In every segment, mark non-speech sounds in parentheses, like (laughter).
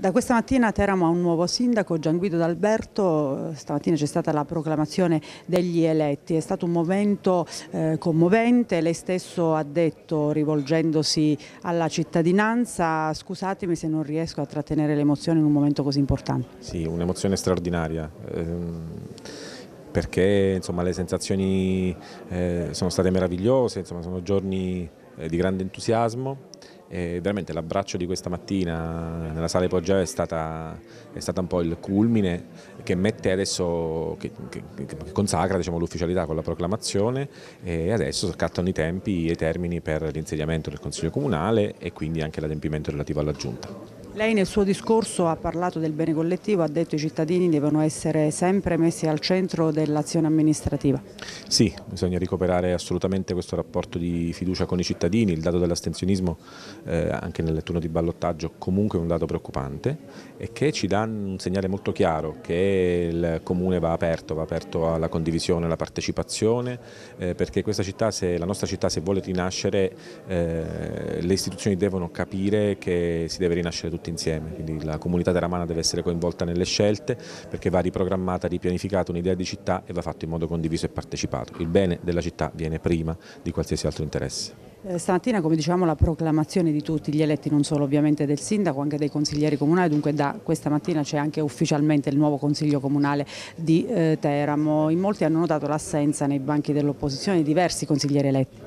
Da questa mattina Teramo ha un nuovo sindaco, Gian Guido D'Alberto, stamattina c'è stata la proclamazione degli eletti, è stato un momento eh, commovente, lei stesso ha detto rivolgendosi alla cittadinanza scusatemi se non riesco a trattenere l'emozione in un momento così importante. Sì, un'emozione straordinaria. Ehm perché insomma, le sensazioni eh, sono state meravigliose, insomma, sono giorni eh, di grande entusiasmo e veramente l'abbraccio di questa mattina nella sala di Poggio è, è, stata un po' il culmine che mette adesso, che, che, che consacra diciamo, l'ufficialità con la proclamazione e adesso scattano i tempi e i termini per l'insediamento del Consiglio Comunale e quindi anche l'adempimento relativo alla Giunta. Lei nel suo discorso ha parlato del bene collettivo, ha detto che i cittadini devono essere sempre messi al centro dell'azione amministrativa. Sì, bisogna recuperare assolutamente questo rapporto di fiducia con i cittadini, il dato dell'astensionismo eh, anche nel turno di ballottaggio comunque è un dato preoccupante e che ci dà un segnale molto chiaro che il comune va aperto, va aperto alla condivisione, alla partecipazione, eh, perché questa città, se, la nostra città se vuole rinascere eh, le istituzioni devono capire che si deve rinascere tutti tutti insieme, quindi la comunità teramana deve essere coinvolta nelle scelte perché va riprogrammata, ripianificata un'idea di città e va fatto in modo condiviso e partecipato. Il bene della città viene prima di qualsiasi altro interesse. Eh, stamattina, come dicevamo, la proclamazione di tutti gli eletti, non solo ovviamente del sindaco, anche dei consiglieri comunali, dunque da questa mattina c'è anche ufficialmente il nuovo consiglio comunale di eh, Teramo. In molti hanno notato l'assenza nei banchi dell'opposizione di diversi consiglieri eletti.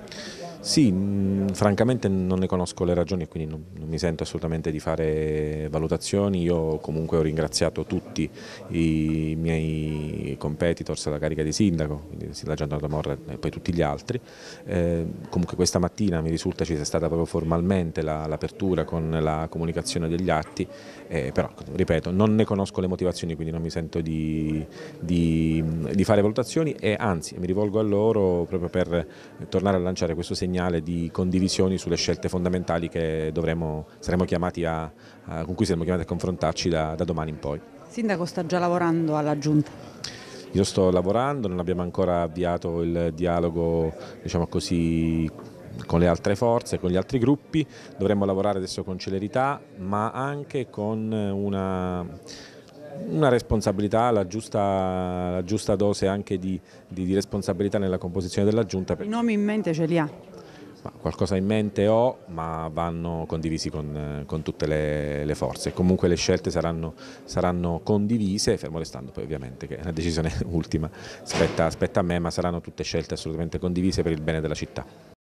Sì, mh, francamente non ne conosco le ragioni e quindi non, non, mi sento assolutamente di fare valutazioni. Io comunque ho ringraziato tutti i miei competitors alla carica di sindaco, quindi il sindaco Giannato Morra e poi tutti gli altri. Eh, comunque questa mattina mi risulta ci sia stata proprio formalmente l'apertura la, con la comunicazione degli atti, eh, però ripeto, non ne conosco le motivazioni quindi non mi sento di, di, di fare valutazioni e anzi mi rivolgo a loro proprio per tornare a lanciare questo segno segnale di condivisioni sulle scelte fondamentali che dovremo, saremo a, a, con cui saremo chiamati a confrontarci da, da domani in poi. Il Sindaco sta già lavorando alla Giunta? Io sto lavorando, non abbiamo ancora avviato il dialogo diciamo così, con le altre forze, con gli altri gruppi, dovremmo lavorare adesso con celerità ma anche con una, una responsabilità, la giusta, la giusta, dose anche di, di, di responsabilità nella composizione della giunta. I nomi in mente ce li ha? qualcosa in mente ho, ma vanno condivisi con, eh, con tutte le, le, forze. Comunque le scelte saranno, saranno, condivise, fermo restando poi ovviamente che è una decisione (laughs) ultima, spetta, spetta a me, ma saranno tutte scelte assolutamente condivise per il bene della città.